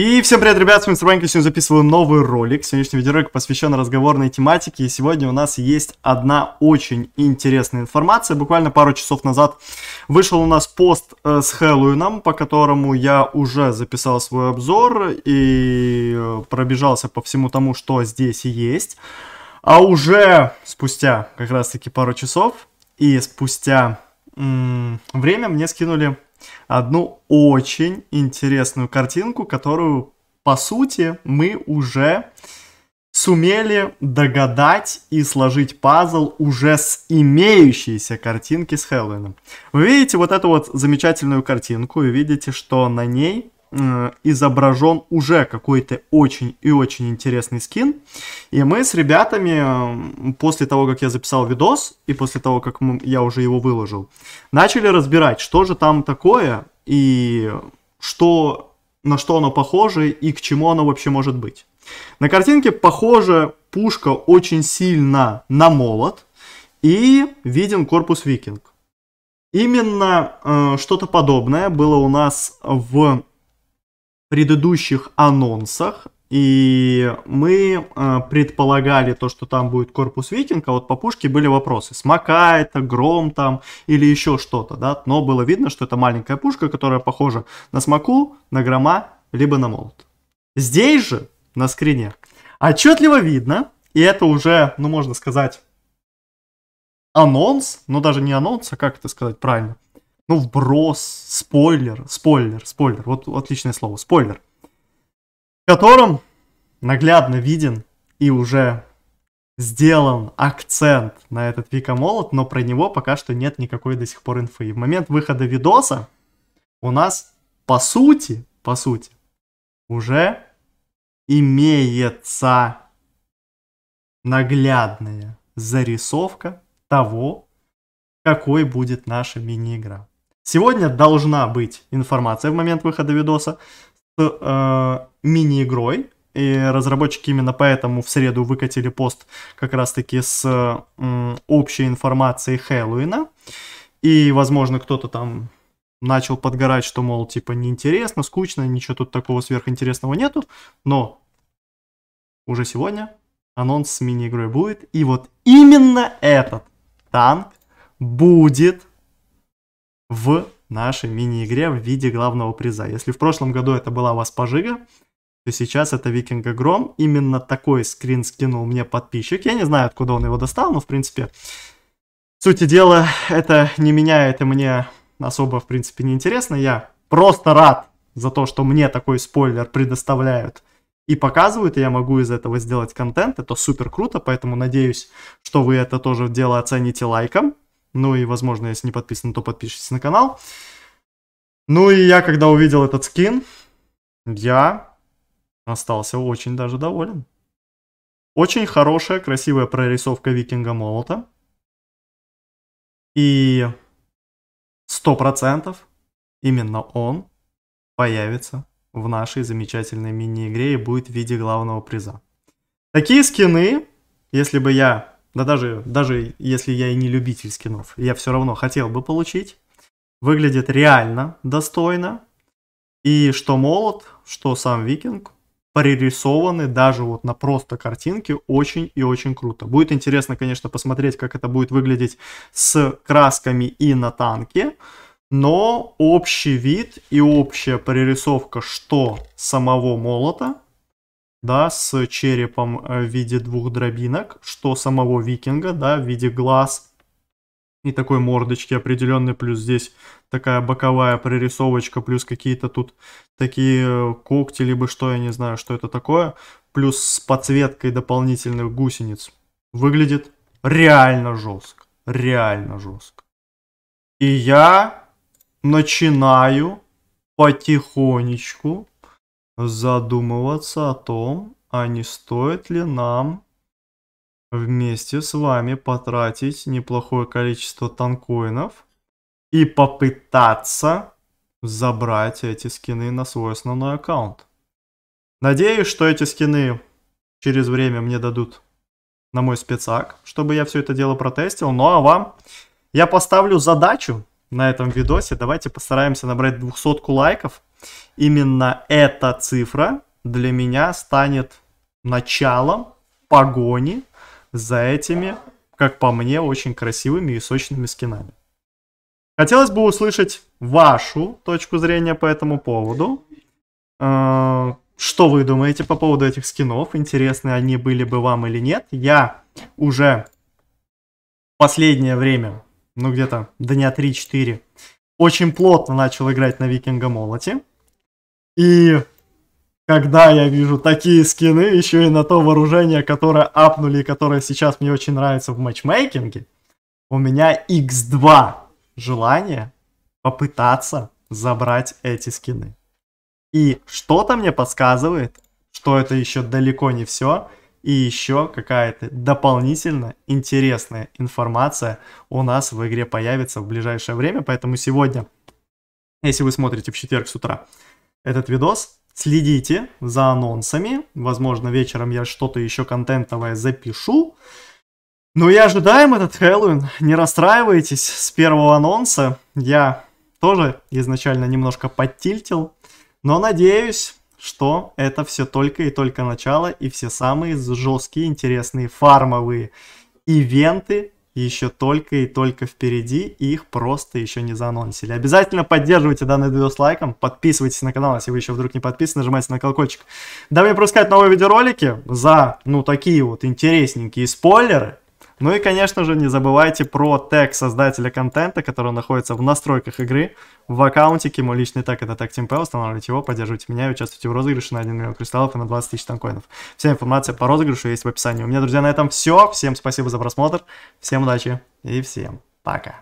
И всем привет, ребят, с вами Сурбанки, сегодня записываю новый ролик. Сегодняшний видеоролик посвящен разговорной тематике, и сегодня у нас есть одна очень интересная информация. Буквально пару часов назад вышел у нас пост э, с Хэллоуином, по которому я уже записал свой обзор и э, пробежался по всему тому, что здесь есть. А уже спустя как раз-таки пару часов и спустя время мне скинули одну очень интересную картинку, которую, по сути, мы уже сумели догадать и сложить пазл уже с имеющейся картинки с Хэллоуином. Вы видите вот эту вот замечательную картинку и видите, что на ней Э, изображен уже какой-то очень и очень интересный скин. И мы с ребятами, э, после того, как я записал видос, и после того, как мы, я уже его выложил, начали разбирать, что же там такое, и что, на что оно похоже, и к чему оно вообще может быть. На картинке, похоже, пушка очень сильно на молот, и виден корпус викинг. Именно э, что-то подобное было у нас в предыдущих анонсах, и мы э, предполагали то, что там будет корпус викинга, вот по пушке были вопросы, смока это, гром там или еще что-то, да, но было видно, что это маленькая пушка, которая похожа на смоку, на грома, либо на молот. Здесь же, на скрине, отчетливо видно, и это уже, ну можно сказать, анонс, но ну, даже не анонс, а как это сказать правильно, ну, вброс, спойлер, спойлер, спойлер, вот отличное слово, спойлер, в котором наглядно виден и уже сделан акцент на этот Вика Молот, но про него пока что нет никакой до сих пор инфы. И в момент выхода видоса у нас, по сути, по сути, уже имеется наглядная зарисовка того, какой будет наша мини-игра. Сегодня должна быть информация в момент выхода видоса с э, мини-игрой. И разработчики именно поэтому в среду выкатили пост как раз-таки с э, общей информацией Хэллоуина. И, возможно, кто-то там начал подгорать, что, мол, типа, неинтересно, скучно, ничего тут такого сверхинтересного нету. Но уже сегодня анонс с мини-игрой будет. И вот именно этот танк будет в нашей мини-игре в виде главного приза. Если в прошлом году это была вас то сейчас это Викинг Гром. Именно такой скрин скинул мне подписчик. Я не знаю, откуда он его достал, но, в принципе, сути дела, это не меняет и мне особо, в принципе, не интересно. Я просто рад за то, что мне такой спойлер предоставляют и показывают, и я могу из этого сделать контент. Это супер круто, поэтому надеюсь, что вы это тоже дело оцените лайком. Ну и, возможно, если не подписан, то подпишитесь на канал. Ну и я, когда увидел этот скин, я остался очень даже доволен. Очень хорошая, красивая прорисовка викинга молота. И 100% именно он появится в нашей замечательной мини-игре и будет в виде главного приза. Такие скины, если бы я да даже, даже если я и не любитель скинов, я все равно хотел бы получить. Выглядит реально достойно. И что молот, что сам викинг прорисованы даже вот на просто картинке очень и очень круто. Будет интересно, конечно, посмотреть, как это будет выглядеть с красками и на танке, но общий вид и общая прорисовка что самого молота, да, с черепом э, в виде двух дробинок, что самого викинга, да, в виде глаз и такой мордочки определенный, плюс здесь такая боковая прорисовочка, плюс какие-то тут такие э, когти, либо что, я не знаю, что это такое, плюс с подсветкой дополнительных гусениц. Выглядит реально жестко, реально жестко. И я начинаю потихонечку задумываться о том, а не стоит ли нам вместе с вами потратить неплохое количество танкоинов и попытаться забрать эти скины на свой основной аккаунт. Надеюсь, что эти скины через время мне дадут на мой спецак, чтобы я все это дело протестил. Ну а вам я поставлю задачу на этом видосе. Давайте постараемся набрать 200 лайков. Именно эта цифра для меня станет началом погони за этими, как по мне, очень красивыми и сочными скинами. Хотелось бы услышать вашу точку зрения по этому поводу. Э, что вы думаете по поводу этих скинов? Интересны они были бы вам или нет? Я уже в последнее время, ну где-то дня 3-4, очень плотно начал играть на Викинга Молоте. И когда я вижу такие скины, еще и на то вооружение, которое апнули, и которое сейчас мне очень нравится в матчмейкинге, у меня x2 желание попытаться забрать эти скины. И что-то мне подсказывает, что это еще далеко не все, и еще какая-то дополнительно интересная информация у нас в игре появится в ближайшее время. Поэтому сегодня, если вы смотрите в четверг с утра этот видос, следите за анонсами. Возможно, вечером я что-то еще контентовое запишу. Ну и ожидаем этот Хэллоуин. Не расстраивайтесь с первого анонса. Я тоже изначально немножко подтильтил. Но надеюсь, что это все только и только начало, и все самые жесткие, интересные фармовые ивенты еще только и только впереди, и их просто еще не заанонсили. Обязательно поддерживайте данный видос лайком, подписывайтесь на канал, если вы еще вдруг не подписаны, нажимайте на колокольчик, дабы не пропускать новые видеоролики за, ну, такие вот интересненькие спойлеры, ну и, конечно же, не забывайте про тег создателя контента, который находится в настройках игры, в аккаунтике. Мой личный тег — это тег TeamPay. Устанавливайте его, поддерживайте меня, участвуйте в розыгрыше на 1 миллион кристаллов и на 20 тысяч танкоинов. Вся информация по розыгрышу есть в описании. У меня, друзья, на этом все. Всем спасибо за просмотр, всем удачи и всем пока.